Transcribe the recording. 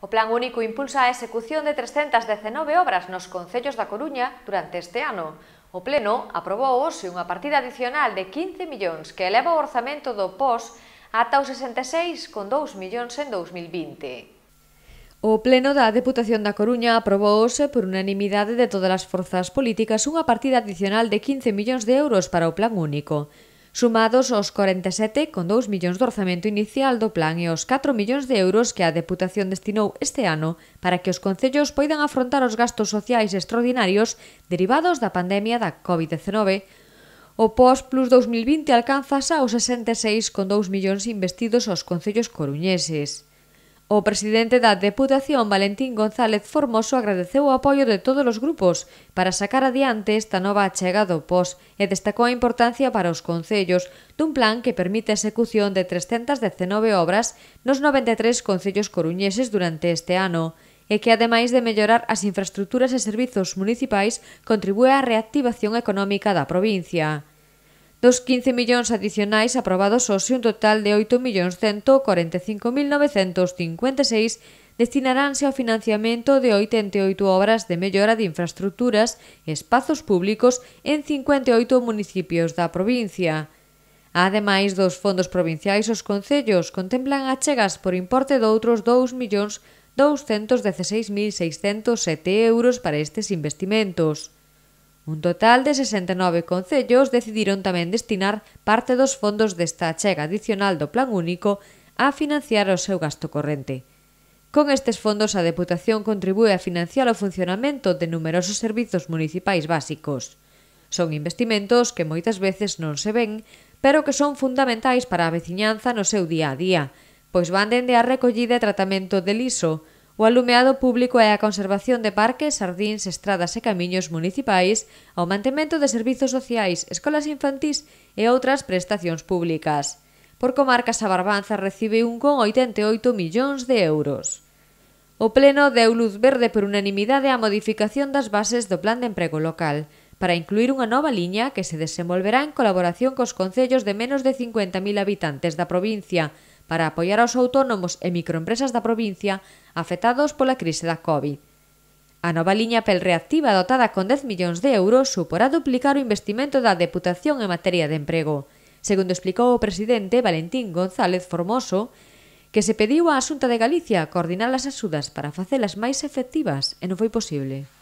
O Plan Único impulsa a execución de 319 obras nos Concellos da Coruña durante este ano. O Pleno aprobou hoxe unha partida adicional de 15 millóns que eleva o orzamento do POS ata os 66,2 millóns en 2020. O Pleno da Deputación da Coruña aprobou hoxe por unanimidade de todas as forzas políticas unha partida adicional de 15 millóns de euros para o Plan Único sumados aos 47,2 millóns de orzamento inicial do plan e aos 4 millóns de euros que a Deputación destinou este ano para que os concellos poidan afrontar os gastos sociais extraordinarios derivados da pandemia da COVID-19, O POS Plus 2020 alcanza xa os 66,2 millóns investidos aos concellos coruñeses. O presidente da Deputación, Valentín González Formoso, agradeceu o apoio de todos os grupos para sacar adiante esta nova achega do POS e destacou a importancia para os concellos dun plan que permite a execución de 319 obras nos 93 concellos coruñeses durante este ano e que, ademais de mellorar as infraestructuras e servizos municipais, contribúe á reactivación económica da provincia. Dos 15 millóns adicionais aprobados hoxe un total de 8.145.956 destinaranse ao financiamento de 88 obras de mellora de infraestructuras e espazos públicos en 58 municipios da provincia. Ademais dos fondos provinciais, os concellos contemplan achegas por importe de outros 2 millóns 216.607 euros para estes investimentos. Un total de 69 concellos decidiron tamén destinar parte dos fondos desta chega adicional do Plan Único a financiar o seu gasto corrente. Con estes fondos a Deputación contribúe a financiar o funcionamento de numerosos servizos municipais básicos. Son investimentos que moitas veces non se ven, pero que son fundamentais para a veciñanza no seu día a día, pois van dende a recollida e tratamento de liso, O alumeado público é a conservación de parques, sardíns, estradas e camiños municipais, ao mantemento de servizos sociais, escolas infantís e outras prestacións públicas. Por comarcas a Barbanza recibe 1,88 millóns de euros. O Pleno deu luz verde por unanimidade á modificación das bases do Plan de Emprego Local, para incluir unha nova liña que se desenvolverá en colaboración cos concellos de menos de 50.000 habitantes da provincia, para apoiar aos autónomos e microempresas da provincia afectados pola crise da COVID. A nova liña pel reactiva dotada con 10 millóns de euros suporá duplicar o investimento da Deputación en materia de emprego. Segundo explicou o presidente Valentín González Formoso, que se pediu á Xunta de Galicia coordinar as axudas para facelas máis efectivas e non foi posible.